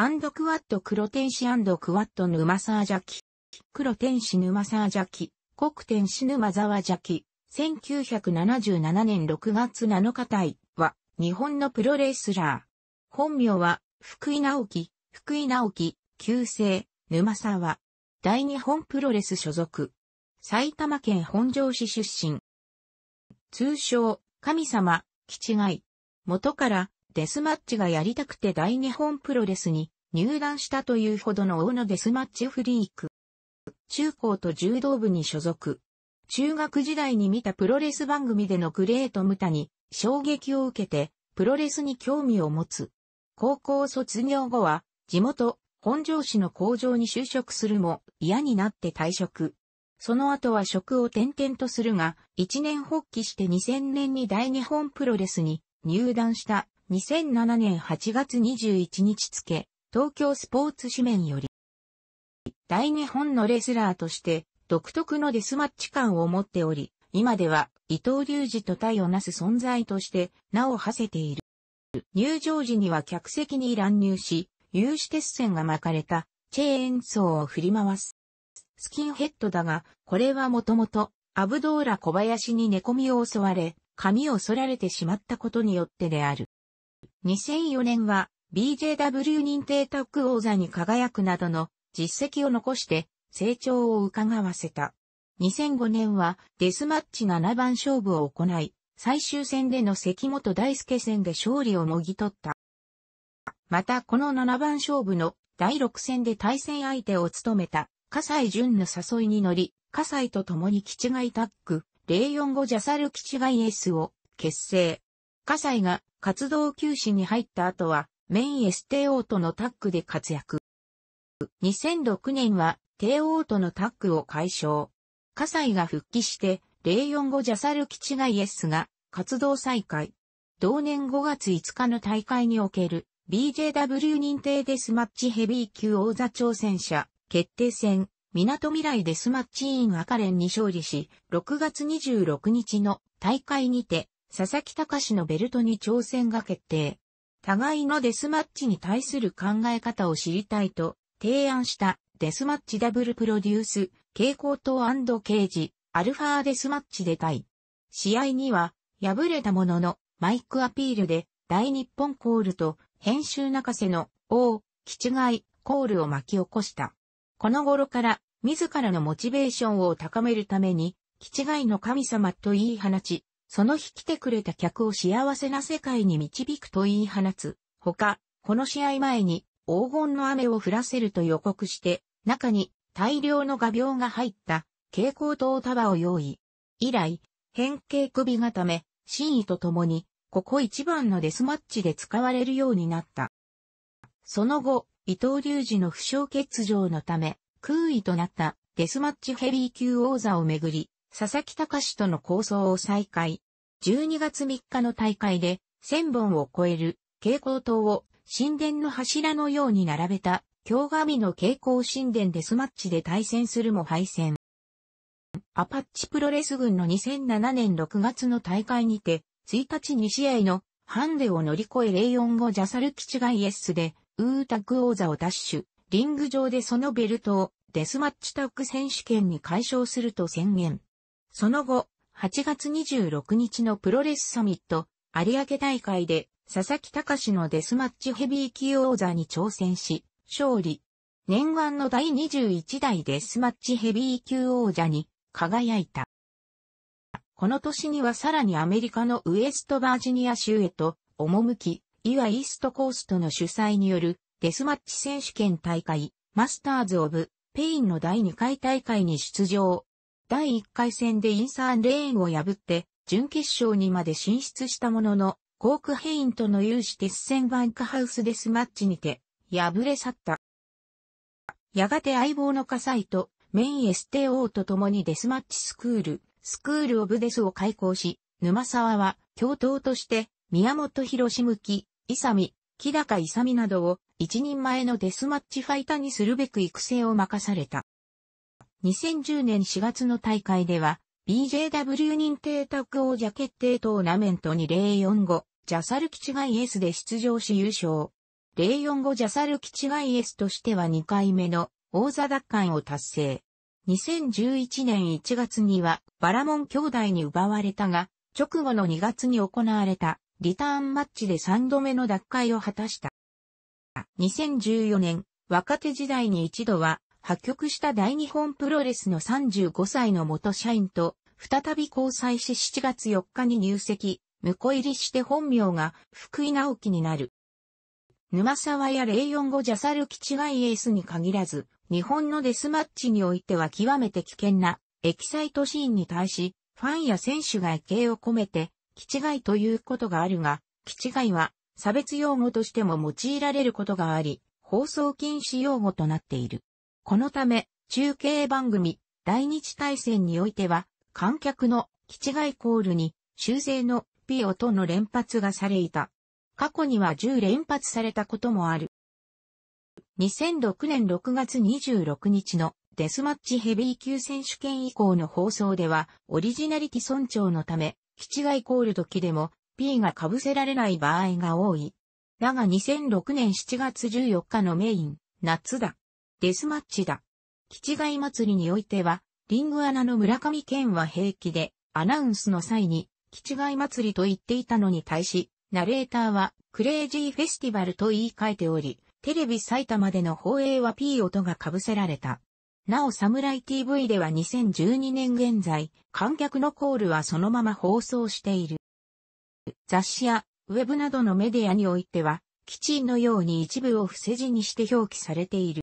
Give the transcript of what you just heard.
アンドクワット黒天使アンドクワット沼沢邪気。黒天使沼沢邪気。黒天使沼沢邪気。1977年6月7日体は日本のプロレスラー。本名は福井直樹、福井直樹、旧姓、沼沢。大日本プロレス所属。埼玉県本庄市出身。通称、神様、吉地元からデスマッチがやりたくて大日本プロレスに入団したというほどの大野デスマッチフリーク。中高と柔道部に所属。中学時代に見たプロレス番組でのグレート・ムタに衝撃を受けてプロレスに興味を持つ。高校卒業後は地元本庄市の工場に就職するも嫌になって退職。その後は職を転々とするが、一年発起して2000年に大日本プロレスに入団した2007年8月21日付、東京スポーツ紙面より、大日本のレスラーとして独特のデスマッチ感を持っており、今では伊藤隆二と対をなす存在として名を馳せている。入場時には客席に乱入し、有刺鉄線が巻かれたチェーンソーを振り回す。スキンヘッドだが、これはもともとアブドーラ小林に寝込みを襲われ、髪を剃られてしまったことによってである。2004年は BJW 認定タッグ王座に輝くなどの実績を残して成長を伺わせた。2005年はデスマッチ7番勝負を行い、最終戦での関本大輔戦で勝利をもぎ取った。またこの7番勝負の第6戦で対戦相手を務めた、笠西淳の誘いに乗り、笠西と共に基地外タッグ、045ジャサル基地外 S を結成。葛西が活動休止に入った後は、メイン STO とのタッグで活躍。2006年は、帝王とのタッグを解消。葛西が復帰して、045ジャサル基地ガイエスが活動再開。同年5月5日の大会における BJW 認定デスマッチヘビー級王座挑戦者決定戦港未来デスマッチイン赤連に勝利し、6月26日の大会にて佐々木隆のベルトに挑戦が決定。互いのデスマッチに対する考え方を知りたいと提案したデスマッチダブルプロデュース、蛍光灯ケージ、アルファデスマッチで対。試合には敗れたもののマイクアピールで大日本コールと編集泣かせの王、吉違いコールを巻き起こした。この頃から自らのモチベーションを高めるために、吉違いの神様と言い放ち、その日来てくれた客を幸せな世界に導くと言い放つ。他、この試合前に黄金の雨を降らせると予告して、中に大量の画鋲が入った蛍光灯束を用意。以来、変形首固め、真意とともに、ここ一番のデスマッチで使われるようになった。その後、伊藤隆二の負傷欠場のため、空位となったデスマッチヘビー級王座をめぐり、佐々木隆との構想を再開。12月3日の大会で1000本を超える蛍光灯を神殿の柱のように並べた京神の蛍光神殿デスマッチで対戦するも敗戦。アパッチプロレス軍の2007年6月の大会にて、1日2試合のハンデを乗り越え04をジャサルキチガイエスで、ウータク王座を奪取、リング上でそのベルトをデスマッチタック選手権に解消すると宣言。その後、8月26日のプロレスサミット、有明大会で、佐々木隆のデスマッチヘビー級王座に挑戦し、勝利。念願の第21代デスマッチヘビー級王者に輝いた。この年にはさらにアメリカのウエストバージニア州へと赴き、イイーストコーストの主催によるデスマッチ選手権大会マスターズ・オブ・ペインの第2回大会に出場、第1回戦でインサーンレーンを破って、準決勝にまで進出したものの、コークヘインとの有志鉄線バンクハウスデスマッチにて、敗れ去った。やがて相棒の火災と、メイン STO と共にデスマッチスクール、スクールオブデスを開校し、沼沢は、教頭として、宮本博志向き、伊佐美、木高伊佐美などを、一人前のデスマッチファイターにするべく育成を任された。2010年4月の大会では、BJW 認定タッグ王者決定トーナメントに045、ジャサルキチガイエスで出場し優勝。045ジャサルキチガイエスとしては2回目の王座奪還を達成。2011年1月にはバラモン兄弟に奪われたが、直後の2月に行われたリターンマッチで3度目の奪回を果たした。2014年、若手時代に一度は破局した大日本プロレスの35歳の元社員と、再び交際し7月4日に入籍、婿入りして本名が福井直樹になる。沼沢や045ジャサル基地外エースに限らず、日本のデスマッチにおいては極めて危険なエキサイトシーンに対し、ファンや選手が意見を込めて、基地外ということがあるが、基地外は差別用語としても用いられることがあり、放送禁止用語となっている。このため、中継番組、大日大戦においては、観客の基地外コールに、修正の P 音との連発がされいた。過去には10連発されたこともある。2006年6月26日のデスマッチヘビー級選手権以降の放送では、オリジナリティ尊重のため、基地外コール時でも、P が被せられない場合が多い。だが2006年7月14日のメイン、夏だ。デスマッチだ。基地外祭りにおいては、リングアナの村上健は平気で、アナウンスの際に、基地外祭りと言っていたのに対し、ナレーターは、クレイジーフェスティバルと言い換えており、テレビ埼玉での放映は P 音が被せられた。なお、サムライ TV では2012年現在、観客のコールはそのまま放送している。雑誌やウェブなどのメディアにおいては、基地のように一部を伏せ字にして表記されている。